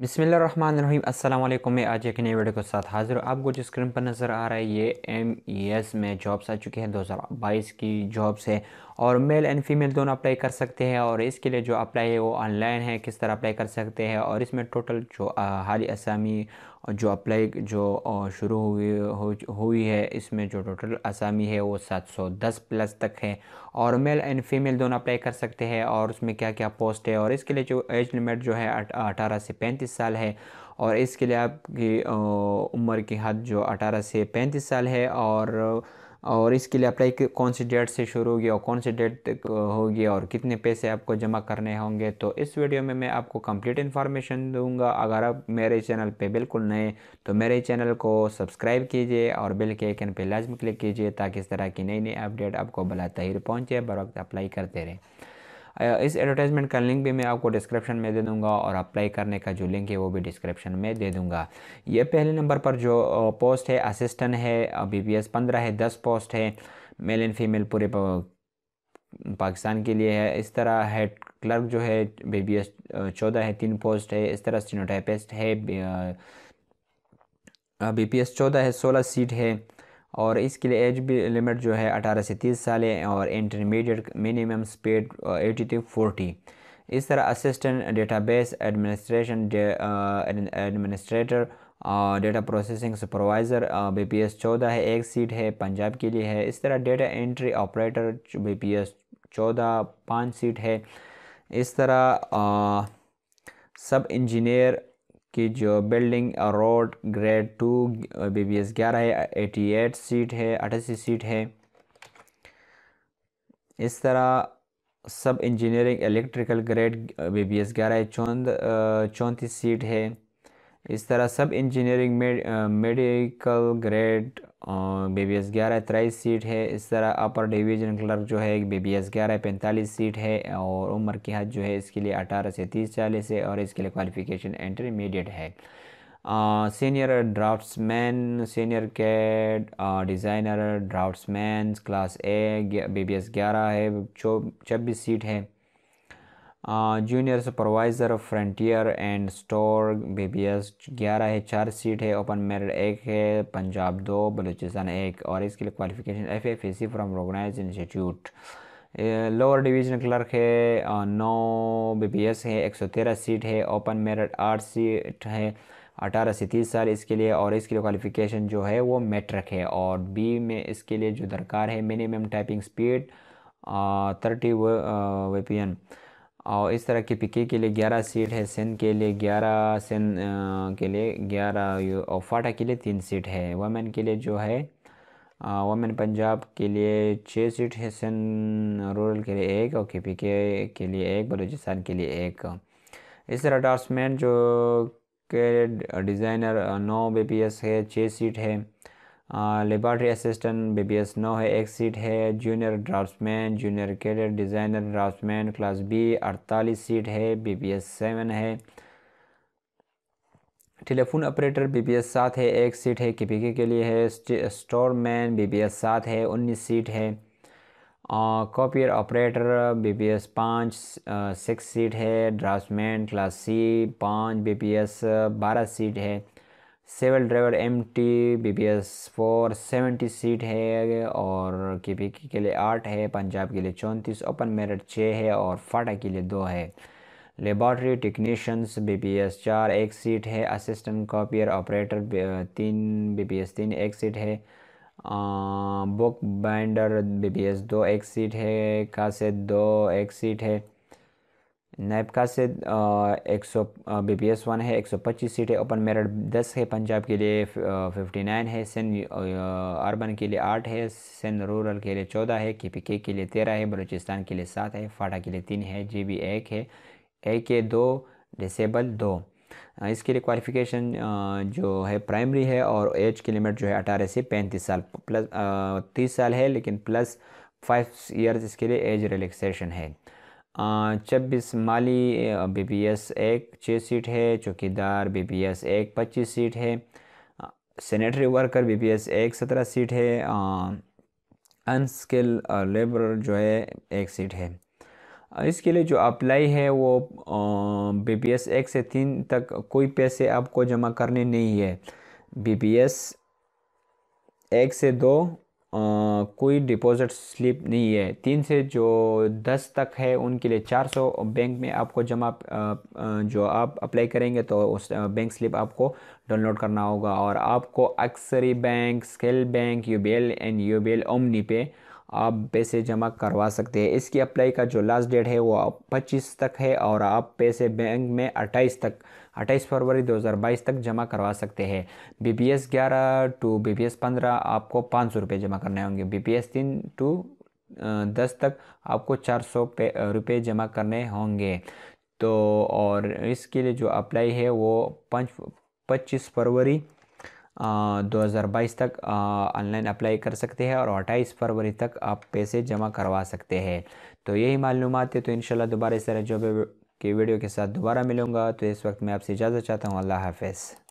बिसमीम अल्लाम मैं आज एक नई वीडियो के साथ हाज़िर हूँ आपको जो स्क्रीन पर नज़र आ रहा है ये एम ई एस में जॉब्स आ चुकी हज़ार 2022 की जॉब्स है और मेल एंड फीमेल दोनों अप्लाई कर सकते हैं और इसके लिए जो अप्लाई है वो ऑनलाइन है किस तरह अप्लाई कर सकते हैं और इसमें टोटल जो हाली असामी जो अप्लाई जो शुरू हुई हुई है इसमें जो टोटल असामी है वो 710 प्लस तक है और मेल एंड फीमेल दोनों अप्लाई कर सकते हैं और उसमें क्या क्या पोस्ट है और इसके लिए जो एज लिमिट जो है अठारह से पैंतीस साल है और इसके लिए आपकी उम्र की हद जो अठारह से पैंतीस साल है और और इसके लिए अप्लाई कौन सी डेट से शुरू होगी और कौन सी डेट तक होगी और कितने पैसे आपको जमा करने होंगे तो इस वीडियो में मैं आपको कंप्लीट इन्फॉर्मेशन दूंगा अगर आप मेरे चैनल पे बिल्कुल नए तो मेरे चैनल को सब्सक्राइब कीजिए और बिल के आइकन पे लाजमी क्लिक कीजिए ताकि इस तरह की नई नई अपडेट आपको बला तहिर पहुँचे बर वक्त अप्लाई करते रहें इस एडवर्टाइजमेंट का लिंक भी मैं आपको डिस्क्रिप्शन में दे दूँगा और अप्लाई करने का जो लिंक है वो भी डिस्क्रिप्शन में दे दूँगा ये पहले नंबर पर जो पोस्ट है असिस्टेंट है बी पी एस पंद्रह है दस पोस्ट है मेल एंड फीमेल पूरे पाकिस्तान के लिए है इस तरह हेड क्लर्क जो है बी बी एस चौदह है तीन पोस्ट है इस तरह स्टीनोटाइपिस्ट है बी पी एस चौदह है सोलह सीट है और इसके लिए एज भी लिमिट जो है अठारह से तीस साल है और intermediate minimum speed eighty to forty इस तरह assistant database administration administrator data processing supervisor B P S चौदह है एक सीट है पंजाब के लिए है इस तरह data entry operator B P S चौदह पाँच सीट है इस तरह आ, uh, सब इंजीनियर की जो building road grade two B B S ग्यारह है एटी एट सीट है अठासी सीट है इस तरह sub engineering electrical grade B B S ग्यारह है चौंद चौंतीस सीट है इस तरह sub engineering medical grade B S ग्यारह तेईस सीट है इस तरह अपर डिवीजन क्लर्क जो है बी बी एस ग्यारह पैंतालीस सीट है और उम्र की हद जो है इसके लिए अठारह से तीस चालीस है और इसके लिए क्वालिफिकेशन इंटरमीडिएट है senior draftsman senior CAD designer draftsman class A B B S ग्यारह है छब्बीस सीट है junior supervisor frontier and store BBS ग्यारह है चार सीट है ओपन मेरिट एक है पंजाब दो बलूचिस्तान एक और इसके लिए qualification F F C from recognise institute lower division clerk है uh, नौ बीबीएस है एक सौ तेरह सीट है ओपन मेरिट आठ सीट है अठारह से तीस साल इसके लिए और इसके लिए क्वालिफिकेशन जो है वो मेट्रिक है और बी में इसके लिए जो दरकार है मिनिमम टाइपिंग स्पीड थर्टी वे पी एन और इस तरह के पिके के लिए ग्यारह सीट है सेन के लिए ग्यारह सेन के लिए ग्यारह और फाटा के लिए तीन सीट है वमेन के लिए जो है वमेन पंजाब के लिए छः सीट है सेन रूरल के लिए एक और के पिके के के लिए एक बलूचिस्तान के लिए एक इस तरह डार्समैन जो के डिज़ाइनर नौ बी पी एस है छः सीट है laboratory assistant B B S नौ है एक सीट है junior draftsman junior cadre designer draftsman class B अड़तालीस सीट है बी बी एस सेवन है telephone operator B B S सात है एक सीट है पी के लिए है store man B B S सात है उन्नीस सीट है कॉपियर ऑपरेटर बी एस पाँच सिक्स सीट है ड्राफ्टमैन क्लास सी पाँच बी बी एस बारह सीट है सेवल driver M T B B S four seventy seat है और के पी के लिए आठ है पंजाब के लिए चौंतीस ओपन मेरिट छः है और फाटा के लिए दो है laboratory technicians B P S चार एक सीट है असिस्टेंट कॉपियर ऑपरेटर तीन बी पी एस तीन एक सीट है book binder B P S दो एक सीट है कासे दो एक सीट है नैपका से एक सौ बी पी एस वन है एक सौ पच्चीस सीटें ओपन मेरिट दस है पंजाब के लिए फिफ्टी नाइन है सेन अर्बन के लिए आठ है सेन रूरल के लिए चौदह है के पी के के लिए तेरह है बलूचिस्तान के लिए सात है फाटा के लिए तीन है जे बी एक है ए के दो डिसेबल दो इसके लिए क्वालिफ़िकेशन जो है प्राइमरी है और एज की लिमिट जो है अठारह से पैंतीस साल प्लस तीस साल है लेकिन प्लस फाइव ईयर्स इसके लिए एज रिलेक्सेशन है छब्बीस माली बी एस एक छः सीट है चौकीदार बी बी एस एक पच्चीस सीट है सेनेटरी वर्कर बी एस एक सत्रह सीट है अनस्किल लेबर जो है एक सीट है इसके लिए जो अप्लाई है वो बी बी एस एक से तीन तक कोई पैसे आपको जमा करने नहीं है बी बी एस एक से दो कोई डिपॉजिट स्लिप नहीं है तीन से जो दस तक है उनके लिए चार सौ बैंक में आपको जमा जो आप अप्लाई करेंगे तो उस बैंक स्लिप आपको डाउनलोड करना होगा और आपको अक्सरी bank scale bank U B L and U B L omni पे आप पैसे जमा करवा सकते हैं इसकी अप्लाई का जो लास्ट डेट है वो पच्चीस तक है और आप पैसे बैंक में अट्ठाईस तक अट्ठाईस फरवरी 2022 तक जमा करवा सकते हैं बी पी एस ग्यारह टू बी पी एस पंद्रह आपको पाँच सौ रुपये जमा करने होंगे बी पी एस तीन टू दस तक आपको चार सौ रुपये जमा करने होंगे तो और इसके लिए जो अप्लाई है वो पाँच पच्चीस फरवरी 2022 तक ऑनलाइन अप्लाई कर सकते हैं और अट्ठाईस फरवरी तक आप पैसे जमा करवा सकते हैं तो यही मालूम है तो इन दोबारा इस तरह भी की वीडियो के साथ दोबारा मिलूँगा तो इस वक्त मैं आपसे इजाज़त चाहता हूँ अल्लाह हाफिज़